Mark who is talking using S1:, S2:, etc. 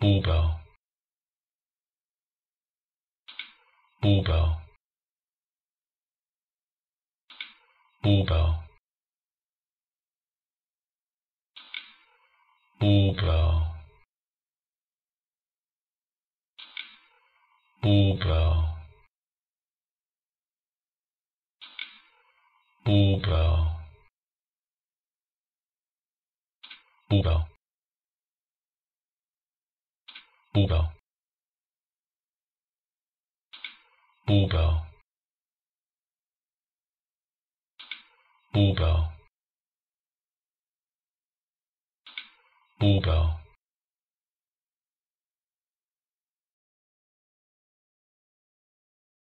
S1: Bluebell Bluebell Bluebell Bluebell Bluebell Bluebell Bluebell Bluebell. Bluebell. Bluebell. Bluebell.